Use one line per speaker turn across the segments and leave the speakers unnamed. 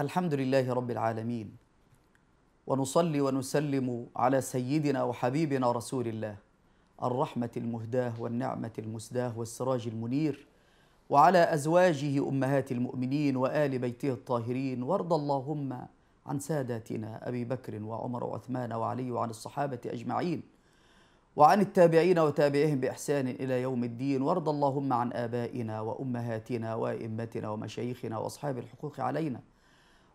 الحمد لله رب العالمين ونصلي ونسلم على سيدنا وحبيبنا رسول الله الرحمة المهداة والنعمة المسداة والسراج المنير وعلى أزواجه أمهات المؤمنين وآل بيته الطاهرين وارض اللهم عن ساداتنا أبي بكر وعمر وعثمان وعلي وعن الصحابة أجمعين وعن التابعين وتابعهم بإحسان إلى يوم الدين وارض اللهم عن آبائنا وأمهاتنا وأئمتنا ومشايخنا وأصحاب الحقوق علينا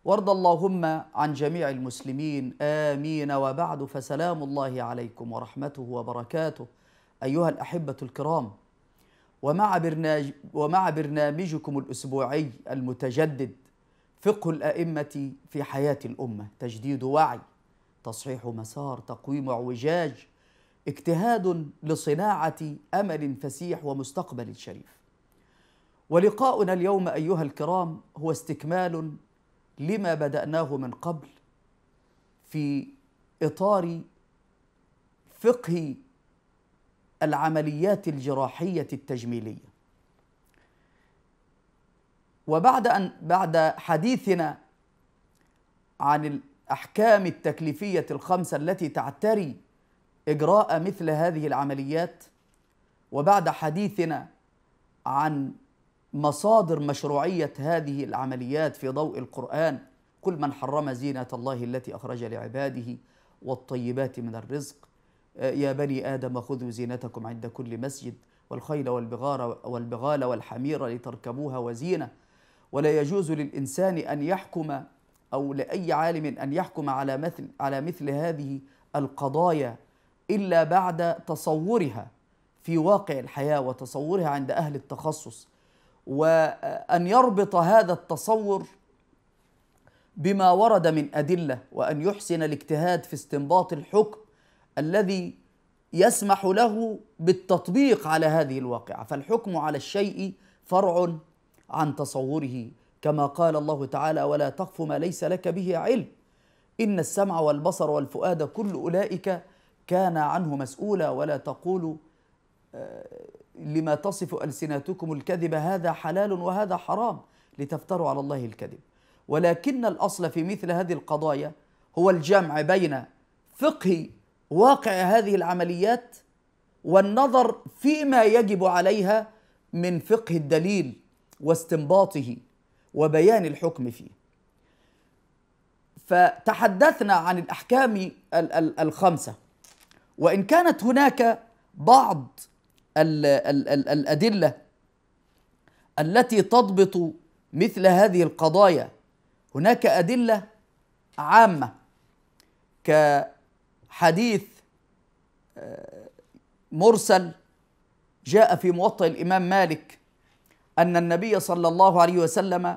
وارض اللهم عن جميع المسلمين امين وبعد فسلام الله عليكم ورحمته وبركاته ايها الاحبه الكرام ومع برناج ومع برنامجكم الاسبوعي المتجدد فقه الائمه في حياه الامه تجديد وعي تصحيح مسار تقويم اعوجاج اجتهاد لصناعه امل فسيح ومستقبل شريف ولقاؤنا اليوم ايها الكرام هو استكمال لما بدأناه من قبل في إطار فقه العمليات الجراحية التجميلية وبعد أن بعد حديثنا عن الأحكام التكليفية الخمسة التي تعتري إجراء مثل هذه العمليات وبعد حديثنا عن مصادر مشروعيه هذه العمليات في ضوء القران كل من حرم زينه الله التي اخرج لعباده والطيبات من الرزق آه، يا بني ادم خذوا زينتكم عند كل مسجد والخيل والبغار والبغال والحمير لتركبوها وزينه ولا يجوز للانسان ان يحكم او لاي عالم ان يحكم على مثل على مثل هذه القضايا الا بعد تصورها في واقع الحياه وتصورها عند اهل التخصص وان يربط هذا التصور بما ورد من ادله وان يحسن الاجتهاد في استنباط الحكم الذي يسمح له بالتطبيق على هذه الواقعه فالحكم على الشيء فرع عن تصوره كما قال الله تعالى ولا تقف ما ليس لك به علم ان السمع والبصر والفؤاد كل اولئك كان عنه مسؤولا ولا تقولوا آه، لما تصف ألسنتكم الكذب هذا حلال وهذا حرام لتفتروا على الله الكذب ولكن الأصل في مثل هذه القضايا هو الجمع بين فقه واقع هذه العمليات والنظر فيما يجب عليها من فقه الدليل واستنباطه وبيان الحكم فيه فتحدثنا عن الأحكام الخمسة وإن كانت هناك بعض ال ال ال الادله التي تضبط مثل هذه القضايا هناك ادله عامه كحديث آه، مرسل جاء في موطئ الامام مالك ان النبي صلى الله عليه وسلم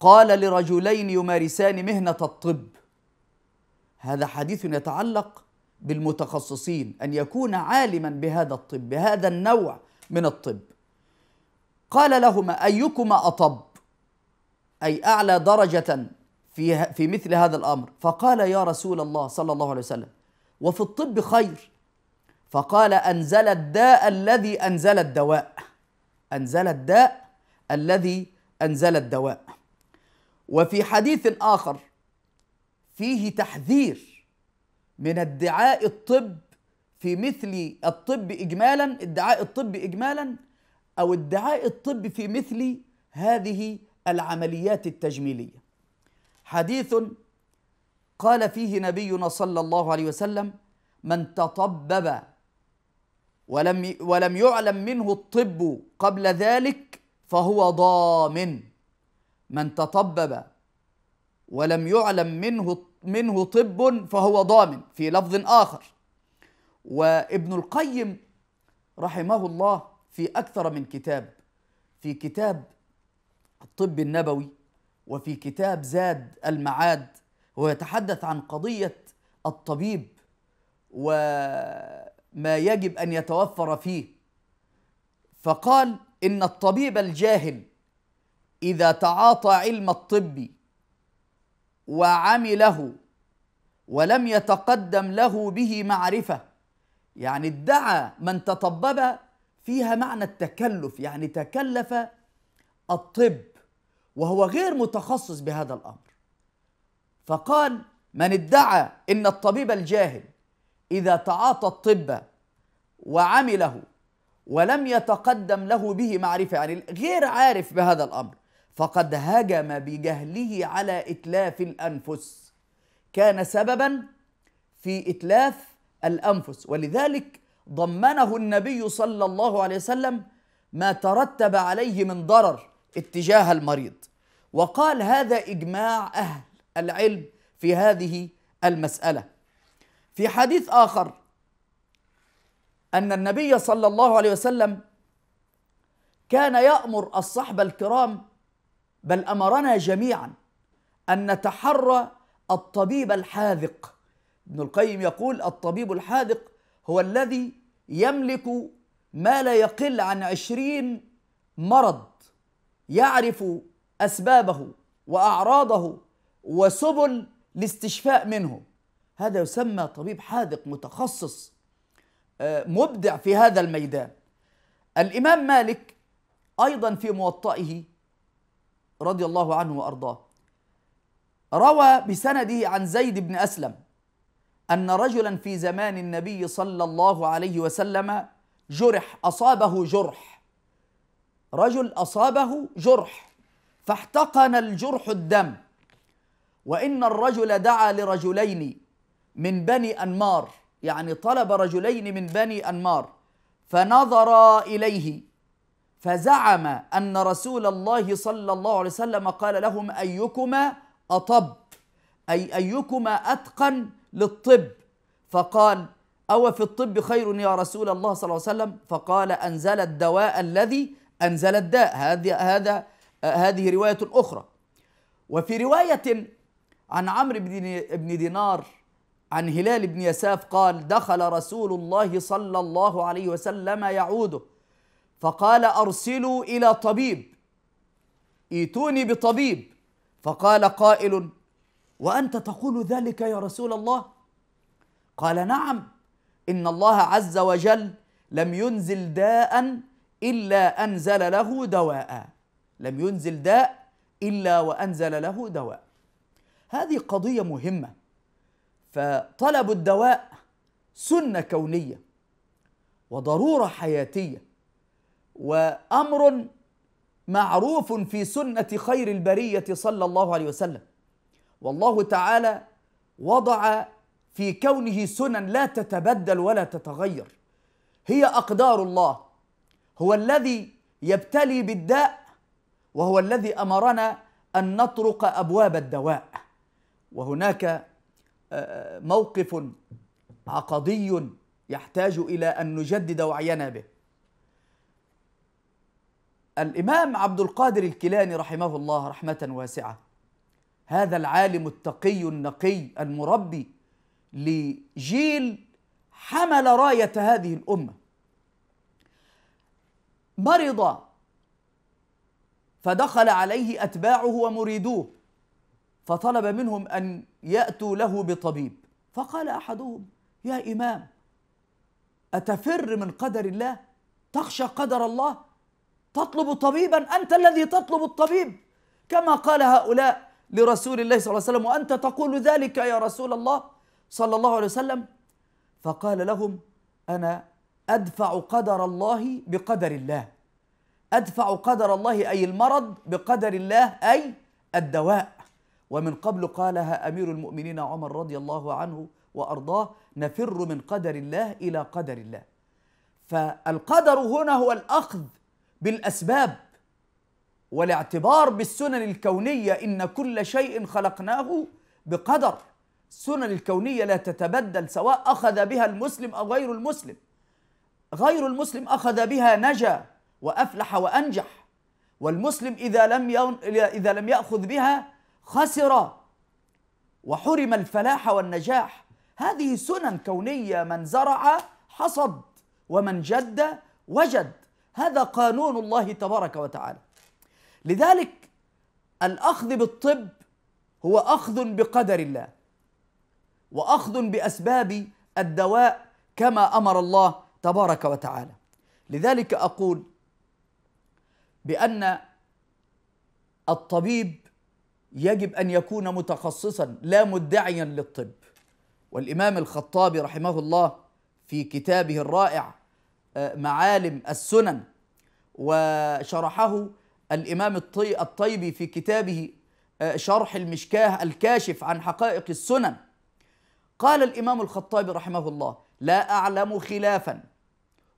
قال لرجلين يمارسان مهنه الطب هذا حديث يتعلق بالمتخصصين ان يكون عالما بهذا الطب بهذا النوع من الطب قال لهما ايكما اطب اي اعلى درجه في في مثل هذا الامر فقال يا رسول الله صلى الله عليه وسلم وفي الطب خير فقال انزل الداء الذي انزل الدواء انزل الداء الذي انزل الدواء وفي حديث اخر فيه تحذير من ادعاء الطب في مثل الطب اجمالا ادعاء الطب اجمالا او ادعاء الطب في مثل هذه العمليات التجميليه حديث قال فيه نبينا صلى الله عليه وسلم من تطبب ولم ولم يعلم منه الطب قبل ذلك فهو ضامن من تطبب ولم يعلم منه الطب منه طب فهو ضامن في لفظ آخر وابن القيم رحمه الله في أكثر من كتاب في كتاب الطب النبوي وفي كتاب زاد المعاد ويتحدث عن قضية الطبيب وما يجب أن يتوفر فيه فقال إن الطبيب الجاهل إذا تعاطى علم الطب وعمله ولم يتقدم له به معرفه يعني ادعى من تطبب فيها معنى التكلف يعني تكلف الطب وهو غير متخصص بهذا الامر فقال من ادعى ان الطبيب الجاهل اذا تعاطى الطب وعمله ولم يتقدم له به معرفه يعني غير عارف بهذا الامر فقد هجم بجهله على اتلاف الانفس كان سببا في اتلاف الانفس ولذلك ضمنه النبي صلى الله عليه وسلم ما ترتب عليه من ضرر اتجاه المريض وقال هذا اجماع اهل العلم في هذه المساله في حديث اخر ان النبي صلى الله عليه وسلم كان يامر الصحبه الكرام بل امرنا جميعا ان نتحرى الطبيب الحاذق ابن القيم يقول الطبيب الحاذق هو الذي يملك ما لا يقل عن عشرين مرض يعرف اسبابه واعراضه وسبل الاستشفاء منه هذا يسمى طبيب حاذق متخصص آه، مبدع في هذا الميدان الامام مالك ايضا في موطئه رضي الله عنه وارضاه روى بسنده عن زيد بن اسلم ان رجلا في زمان النبي صلى الله عليه وسلم جرح اصابه جرح رجل اصابه جرح فاحتقن الجرح الدم وان الرجل دعا لرجلين من بني انمار يعني طلب رجلين من بني انمار فنظرا اليه فزعم ان رسول الله صلى الله عليه وسلم قال لهم ايكما اطب اي ايكما اتقن للطب فقال او في الطب خير يا رسول الله صلى الله عليه وسلم فقال انزل الدواء الذي انزل الداء هذه هذا هذه روايه اخرى وفي روايه عن عمرو بن دينار عن هلال بن يساف قال دخل رسول الله صلى الله عليه وسلم يعوده فقال أرسلوا إلى طبيب ائتوني بطبيب فقال قائل وأنت تقول ذلك يا رسول الله قال نعم إن الله عز وجل لم ينزل داء إلا أنزل له دواء لم ينزل داء إلا وأنزل له دواء هذه قضية مهمة فطلب الدواء سنة كونية وضرورة حياتية وامر معروف في سنه خير البريه صلى الله عليه وسلم والله تعالى وضع في كونه سنن لا تتبدل ولا تتغير هي اقدار الله هو الذي يبتلي بالداء وهو الذي امرنا ان نطرق ابواب الدواء وهناك آه، موقف عقدي يحتاج الى ان نجدد وعينا به الإمام عبد القادر الكيلاني رحمه الله رحمة واسعة هذا العالم التقي النقي المربي لجيل حمل راية هذه الأمة مرض فدخل عليه أتباعه ومريدوه فطلب منهم أن يأتوا له بطبيب فقال أحدهم يا إمام أتفر من قدر الله تخشى قدر الله تطلب طبيبا أنت الذي تطلب الطبيب كما قال هؤلاء لرسول الله صلى الله عليه وسلم وأنت تقول ذلك يا رسول الله صلى الله عليه وسلم فقال لهم أنا أدفع قدر الله بقدر الله أدفع قدر الله أي المرض بقدر الله أي الدواء ومن قبل قالها أمير المؤمنين عمر رضي الله عنه وأرضاه نفر من قدر الله إلى قدر الله فالقدر هنا هو الأخذ بالاسباب والاعتبار بالسنن الكونيه ان كل شيء خلقناه بقدر السنن الكونيه لا تتبدل سواء اخذ بها المسلم او غير المسلم غير المسلم اخذ بها نجا وافلح وانجح والمسلم اذا لم اذا لم ياخذ بها خسر وحرم الفلاح والنجاح هذه سنن كونيه من زرع حصد ومن جد وجد هذا قانون الله تبارك وتعالى لذلك الاخذ بالطب هو اخذ بقدر الله واخذ باسباب الدواء كما امر الله تبارك وتعالى لذلك اقول بان الطبيب يجب ان يكون متخصصا لا مدعيا للطب والامام الخطابي رحمه الله في كتابه الرائع آه، معالم السنن وشرحه الامام الطيبي في كتابه آه، شرح المشكاه الكاشف عن حقائق السنن قال الامام الخطابي رحمه الله لا اعلم خلافا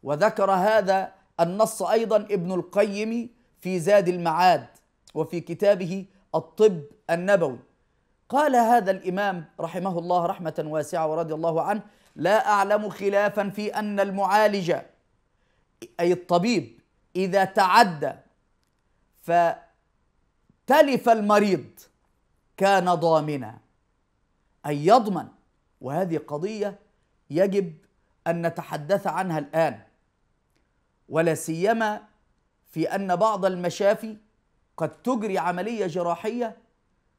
وذكر هذا النص ايضا ابن القيم في زاد المعاد وفي كتابه الطب النبوي قال هذا الامام رحمه الله رحمه واسعه ورضي الله عنه لا اعلم خلافا في ان المعالج أي الطبيب إذا تعدى فتلف المريض كان ضامنا أي يضمن وهذه قضية يجب أن نتحدث عنها الآن ولا سيما في أن بعض المشافي قد تجري عملية جراحية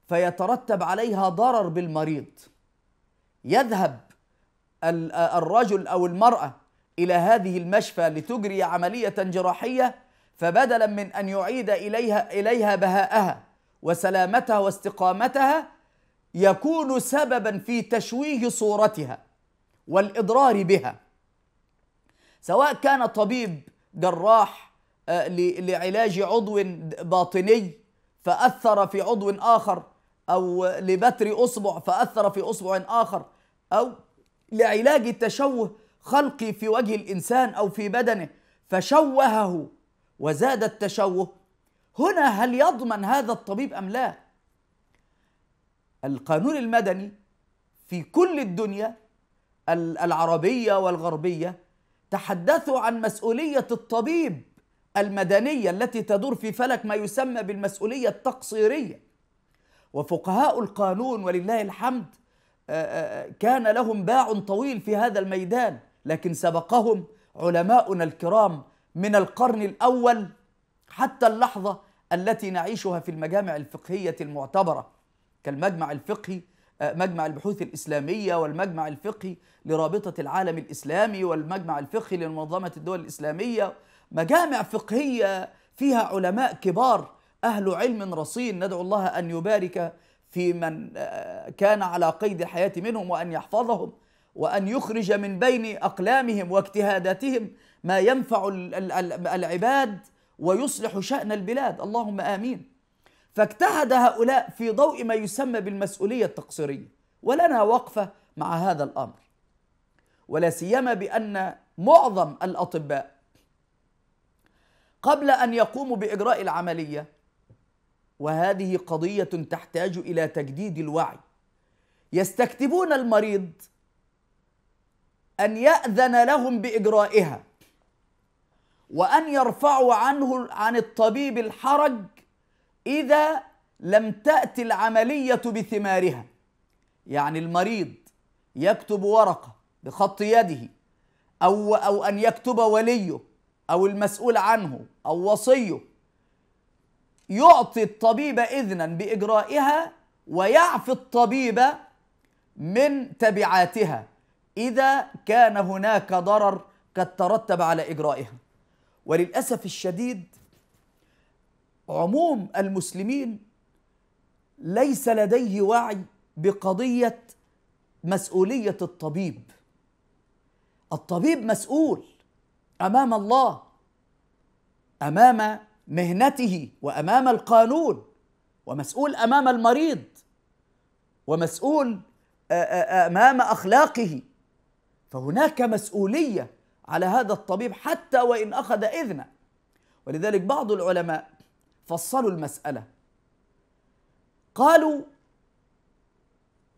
فيترتب عليها ضرر بالمريض يذهب الرجل أو المرأة الى هذه المشفى لتجري عمليه جراحيه فبدلا من ان يعيد اليها اليها بهاءها وسلامتها واستقامتها يكون سببا في تشويه صورتها والاضرار بها سواء كان طبيب جراح آه، لعلاج عضو باطني فاثر في عضو اخر او لبتر اصبع فاثر في اصبع اخر او لعلاج التشوه خلقي في وجه الانسان او في بدنه فشوهه وزاد التشوه هنا هل يضمن هذا الطبيب ام لا القانون المدني في كل الدنيا العربيه والغربيه تحدثوا عن مسؤوليه الطبيب المدنيه التي تدور في فلك ما يسمى بالمسؤوليه التقصيريه وفقهاء القانون ولله الحمد كان لهم باع طويل في هذا الميدان لكن سبقهم علماؤنا الكرام من القرن الاول حتى اللحظه التي نعيشها في المجامع الفقهيه المعتبره كالمجمع الفقهي آه، مجمع البحوث الإسلامية والمجمع الفقهي لرابطة العالم الإسلامي والمجمع الفقهي لمنظمة الدول الإسلامية مجامع فقهية فيها علماء كبار أهل علم رصين ندعو الله أن يبارك في من آه، كان على قيد الحياة منهم وأن يحفظهم وان يخرج من بين اقلامهم واجتهاداتهم ما ينفع العباد ويصلح شان البلاد اللهم امين فاجتهد هؤلاء في ضوء ما يسمى بالمسؤوليه التقصيريه ولنا وقفه مع هذا الامر ولا سيما بان معظم الاطباء قبل ان يقوموا باجراء العمليه وهذه قضيه تحتاج الى تجديد الوعي يستكتبون المريض أن يأذن لهم بإجرائها وأن يرفعوا عنه عن الطبيب الحرج إذا لم تأتي العملية بثمارها يعني المريض يكتب ورقة بخط يده أو أو أن يكتب وليه أو المسؤول عنه أو وصيه يعطي الطبيب إذنا بإجرائها ويعفي الطبيب من تبعاتها اذا كان هناك ضرر قد ترتب على اجرائها وللاسف الشديد عموم المسلمين ليس لديه وعي بقضيه مسؤوليه الطبيب الطبيب مسؤول امام الله امام مهنته وامام القانون ومسؤول امام المريض ومسؤول امام اخلاقه فهناك مسؤوليه على هذا الطبيب حتى وان اخذ اذنا ولذلك بعض العلماء فصلوا المساله قالوا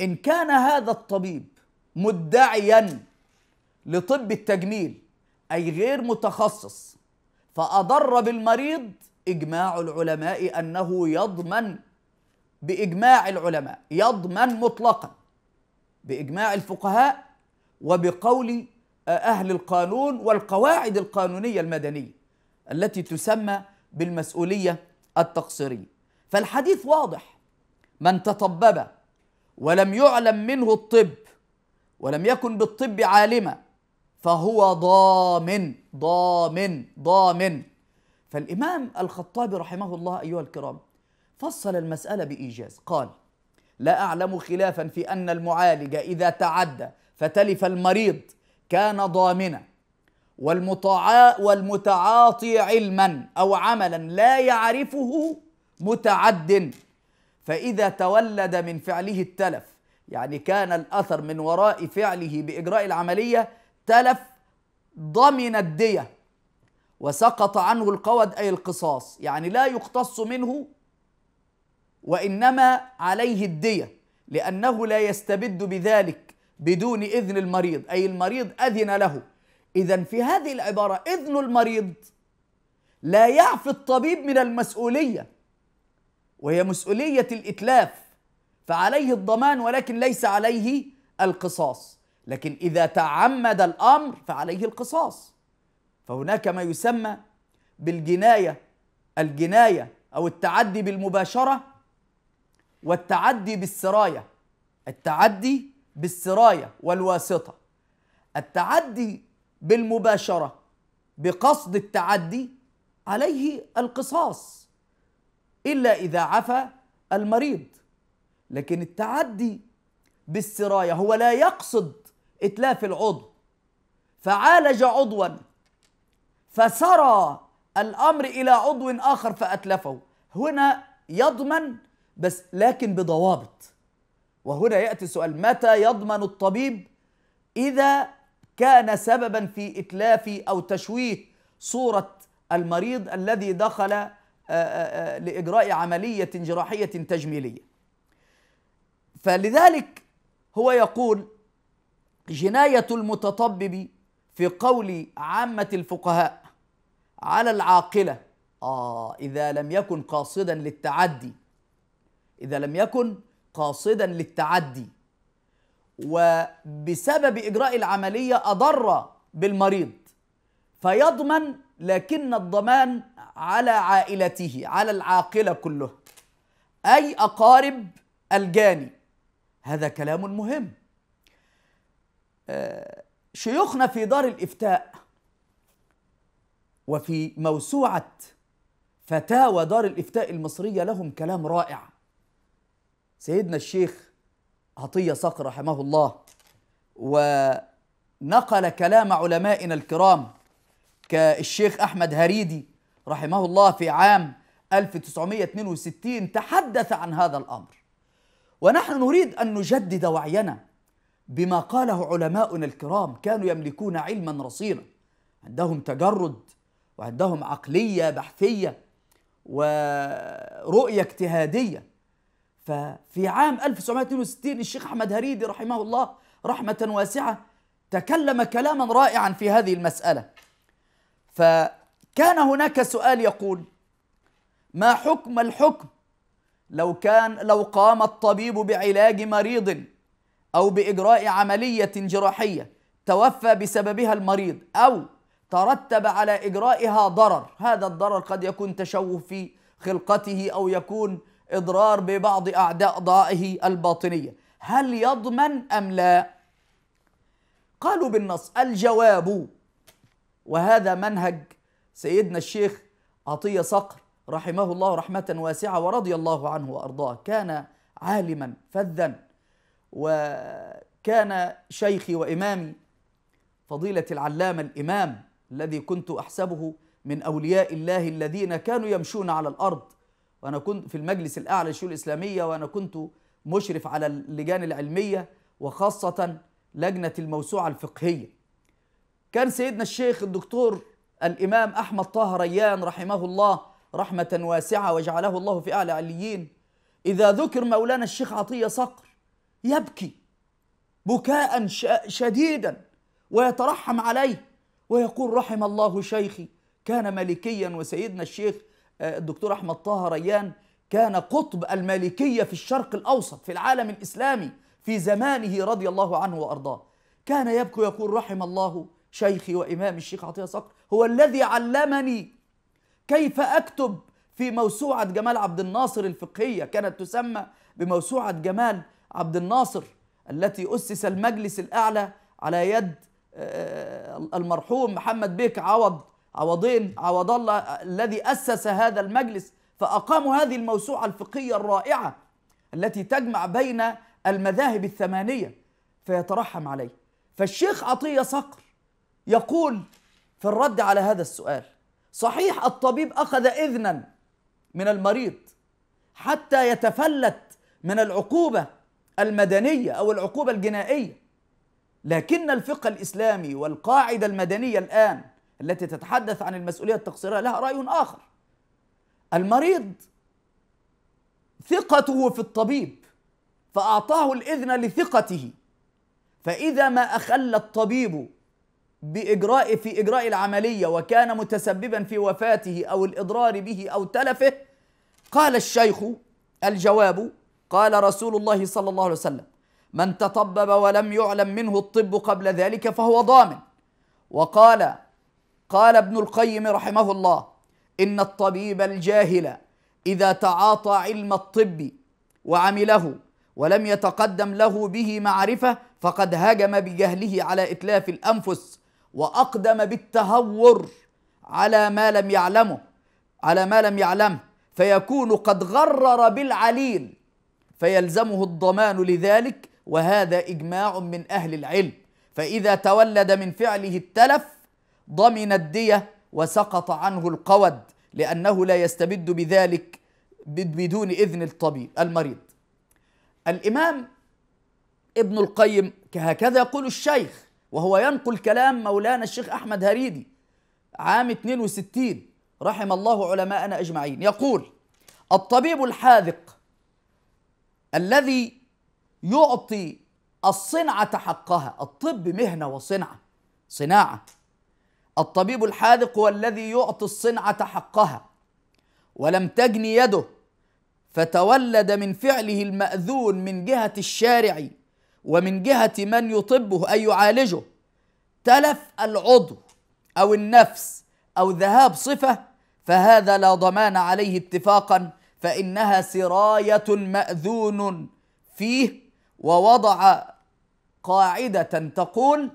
ان كان هذا الطبيب مدعيا لطب التجميل اي غير متخصص فاضر بالمريض اجماع العلماء انه يضمن باجماع العلماء يضمن مطلقا باجماع الفقهاء وبقول آه، اهل القانون والقواعد القانونيه المدنيه التي تسمى بالمسؤوليه التقصيريه فالحديث واضح من تطبب ولم يعلم منه الطب ولم يكن بالطب عالما فهو ضامن ضامن ضامن فالامام الخطابي رحمه الله ايها الكرام فصل المساله بايجاز قال لا اعلم خلافا في ان المعالج اذا تعدى فتلف المريض كان ضامنا والمتعا والمتعاطي علما او عملا لا يعرفه متعد فاذا تولد من فعله التلف يعني كان الاثر من وراء فعله باجراء العمليه تلف ضمن الديه وسقط عنه القود اي القصاص يعني لا يقتص منه وانما عليه الديه لانه لا يستبد بذلك بدون إذن المريض أي المريض أذن له إذا في هذه العبارة إذن المريض لا يعفي الطبيب من المسؤولية وهي مسؤولية الإتلاف فعليه الضمان ولكن ليس عليه القصاص لكن إذا تعمد الأمر فعليه القصاص فهناك ما يسمى بالجناية الجناية أو التعدي بالمباشرة والتعدي بالسراية التعدي بالسرايه والواسطه التعدي بالمباشره بقصد التعدي عليه القصاص الا اذا عفى المريض لكن التعدي بالسرايه هو لا يقصد اتلاف العضو فعالج عضوا فسرى الامر الى عضو اخر فاتلفه هنا يضمن بس لكن بضوابط وهنا ياتي السؤال متى يضمن الطبيب اذا كان سببا في اتلاف او تشويه صوره المريض الذي دخل آه، آه، آه، لاجراء عمليه جراحيه تجميليه فلذلك هو يقول جنايه المتطبب في قول عامه الفقهاء على العاقله آه إذا لم يكن قاصدا للتعدي إذا لم يكن قاصدا للتعدي وبسبب اجراء العمليه اضر بالمريض فيضمن لكن الضمان على عائلته على العاقله كلها اي اقارب الجاني هذا كلام مهم آه، شيوخنا في دار الافتاء وفي موسوعه فتاوى دار الافتاء المصريه لهم كلام رائع سيدنا الشيخ عطية صقر رحمه الله ونقل كلام علمائنا الكرام كالشيخ أحمد هريدي رحمه الله في عام 1962 تحدث عن هذا الأمر ونحن نريد أن نجدد وعينا بما قاله علماؤنا الكرام كانوا يملكون علما رصينا عندهم تجرد وعندهم عقلية بحثية ورؤية اجتهادية ففي عام 1962 الشيخ أحمد هريدي رحمه الله رحمة واسعة تكلم كلاما رائعا في هذه المسألة فكان هناك سؤال يقول ما حكم الحكم لو كان لو قام الطبيب بعلاج مريض أو بإجراء عملية جراحية توفى بسببها المريض أو ترتب على إجرائها ضرر هذا الضرر قد يكون تشوه في خلقته أو يكون إضرار ببعض أعداء ضائه الباطنية هل يضمن أم لا؟ قالوا بالنص الجواب وهذا منهج سيدنا الشيخ عطية صقر رحمه الله رحمة واسعة ورضي الله عنه وأرضاه كان عالما فذا وكان شيخي وإمامي فضيلة العلامة الإمام الذي كنت أحسبه من أولياء الله الذين كانوا يمشون على الأرض وأنا كنت في المجلس الأعلى للشؤون الإسلامية وأنا كنت مشرف على اللجان العلمية وخاصة لجنة الموسوعة الفقهية كان سيدنا الشيخ الدكتور الإمام أحمد طه ريان رحمه الله رحمة واسعة وجعله الله في أعلى عليين إذا ذكر مولانا الشيخ عطية صقر يبكي بكاء شديدا ويترحم عليه ويقول رحم الله شيخي كان ملكيا وسيدنا الشيخ آه، الدكتور احمد طه ريان كان قطب المالكيه في الشرق الاوسط في العالم الاسلامي في زمانه رضي الله عنه وارضاه كان يبكي يقول رحم الله شيخي وامام الشيخ عطيه صقر هو الذي علمني كيف اكتب في موسوعه جمال عبد الناصر الفقهيه كانت تسمى بموسوعه جمال عبد الناصر التي اسس المجلس الاعلى على يد آه، آه، المرحوم محمد بيك عوض عوضين عوض الله الذي أسس هذا المجلس فأقاموا هذه الموسوعة الفقهية الرائعة التي تجمع بين المذاهب الثمانية فيترحم عليه فالشيخ عطية صقر يقول في الرد على هذا السؤال صحيح الطبيب أخذ إذنا من المريض حتى يتفلت من العقوبة المدنية أو العقوبة الجنائية لكن الفقه الإسلامي والقاعدة المدنية الآن التي تتحدث عن المسؤولية التقصيرية لها رأي آخر المريض ثقته في الطبيب فأعطاه الإذن لثقته فإذا ما أخل الطبيب بإجراء في إجراء العملية وكان متسببا في وفاته أو الإضرار به أو تلفه قال الشيخ الجواب قال رسول الله صلى الله عليه وسلم من تطبب ولم يعلم منه الطب قبل ذلك فهو ضامن وقال قال ابن القيم رحمه الله ان الطبيب الجاهل اذا تعاطى علم الطب وعمله ولم يتقدم له به معرفه فقد هجم بجهله على اتلاف الانفس واقدم بالتهور على ما لم يعلمه على ما لم يعلمه فيكون قد غرر بالعليل فيلزمه الضمان لذلك وهذا اجماع من اهل العلم فاذا تولد من فعله التلف ضمن الدية وسقط عنه القود لأنه لا يستبد بذلك بدون إذن الطبيب المريض الإمام ابن القيم هكذا يقول الشيخ وهو ينقل كلام مولانا الشيخ أحمد هريدي عام 62 رحم الله علماءنا أجمعين يقول الطبيب الحاذق الذي يعطي الصنعة حقها الطب مهنة وصنعة صناعة الطبيب الحاذق هو الذي يعطي الصنعة حقها ولم تجن يده فتولد من فعله المأذون من جهة الشارع ومن جهة من يطبه أي يعالجه تلف العضو أو النفس أو ذهاب صفة فهذا لا ضمان عليه اتفاقا فإنها سراية مأذون فيه ووضع قاعدة تقول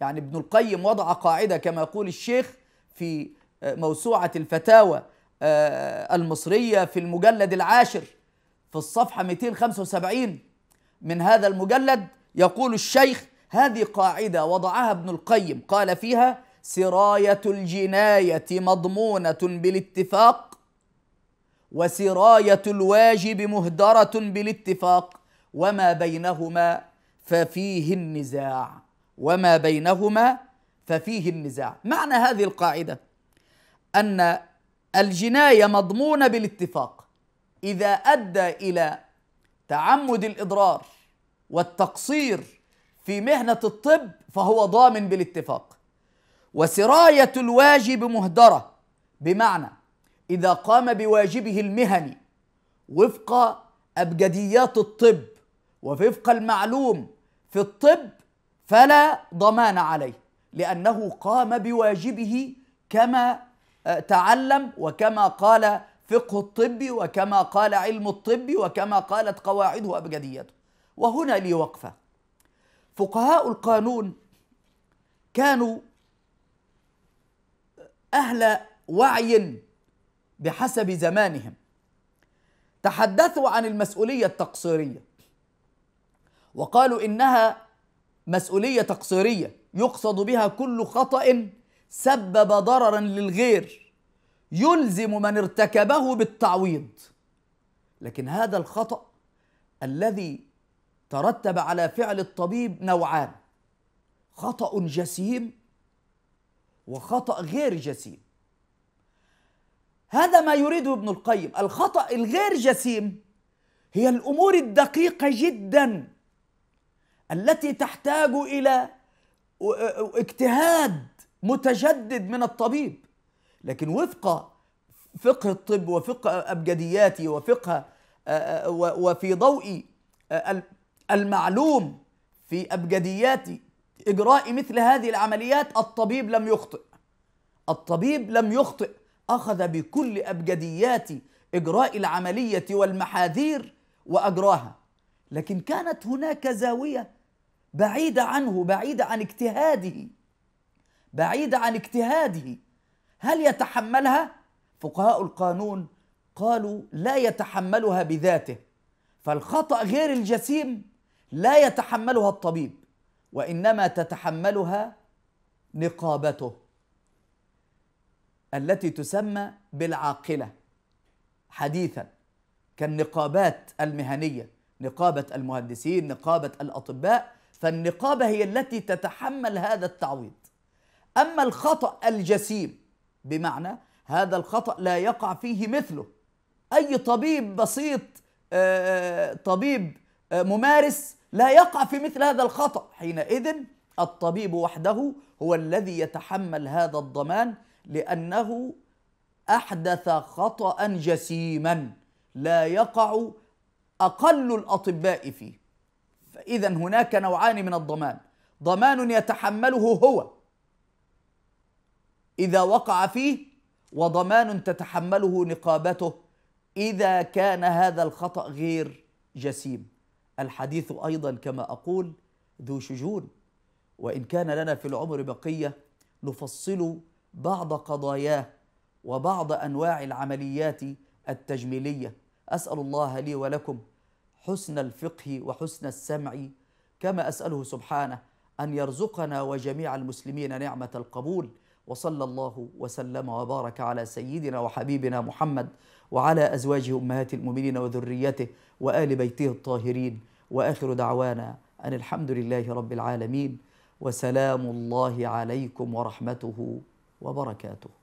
يعني ابن القيم وضع قاعدة كما يقول الشيخ في آه، موسوعة الفتاوى آه، المصرية في المجلد العاشر في الصفحة 275 من هذا المجلد يقول الشيخ هذه قاعدة وضعها ابن القيم قال فيها سراية الجناية مضمونة بالاتفاق وسراية الواجب مهدرة بالاتفاق وما بينهما ففيه النزاع وما بينهما ففيه النزاع معنى هذه القاعده ان الجنايه مضمونه بالاتفاق اذا ادى الى تعمد الاضرار والتقصير في مهنه الطب فهو ضامن بالاتفاق وسرايه الواجب مهدره بمعنى اذا قام بواجبه المهني وفق ابجديات الطب وفق المعلوم في الطب فلا ضمان عليه لانه قام بواجبه كما آه، تعلم وكما قال فقه الطب وكما قال علم الطب وكما قالت قواعده أبجديته وهنا لي وقفه فقهاء القانون كانوا اهل وعي بحسب زمانهم تحدثوا عن المسؤوليه التقصيريه وقالوا انها مسؤوليه تقصيريه يقصد بها كل خطا سبب ضررا للغير يلزم من ارتكبه بالتعويض لكن هذا الخطا الذي ترتب على فعل الطبيب نوعان خطا جسيم وخطا غير جسيم هذا ما يريده ابن القيم الخطا الغير جسيم هي الامور الدقيقه جدا التي تحتاج الى اجتهاد متجدد من الطبيب لكن وفق فقه الطب وفقه ابجدياتي وفقه آه، آه، وفي ضوء آه، المعلوم في ابجديات اجراء مثل هذه العمليات الطبيب لم يخطئ الطبيب لم يخطئ اخذ بكل ابجديات اجراء العمليه والمحاذير واجراها لكن كانت هناك زاويه بعيدة عنه بعيدة عن اجتهاده بعيدة عن اجتهاده هل يتحملها؟ فقهاء القانون قالوا لا يتحملها بذاته فالخطأ غير الجسيم لا يتحملها الطبيب وإنما تتحملها نقابته التي تسمى بالعاقلة حديثا كالنقابات المهنية نقابة المهندسين نقابة الأطباء فالنقابه هي التي تتحمل هذا التعويض اما الخطا الجسيم بمعنى هذا الخطا لا يقع فيه مثله اي طبيب بسيط آه، آه، طبيب آه، ممارس لا يقع في مثل هذا الخطا حينئذ الطبيب وحده هو الذي يتحمل هذا الضمان لانه احدث خطا جسيما لا يقع اقل الاطباء فيه فإذا هناك نوعان من الضمان ضمان يتحمله هو إذا وقع فيه وضمان تتحمله نقابته إذا كان هذا الخطأ غير جسيم الحديث أيضا كما أقول ذو شجون وإن كان لنا في العمر بقية نفصل بعض قضاياه وبعض أنواع العمليات التجميلية أسأل الله لي ولكم حسن الفقه وحسن السمع كما اساله سبحانه ان يرزقنا وجميع المسلمين نعمه القبول وصلى الله وسلم وبارك على سيدنا وحبيبنا محمد وعلى ازواجه امهات المؤمنين وذريته وال بيته الطاهرين واخر دعوانا ان الحمد لله رب العالمين وسلام الله عليكم ورحمته وبركاته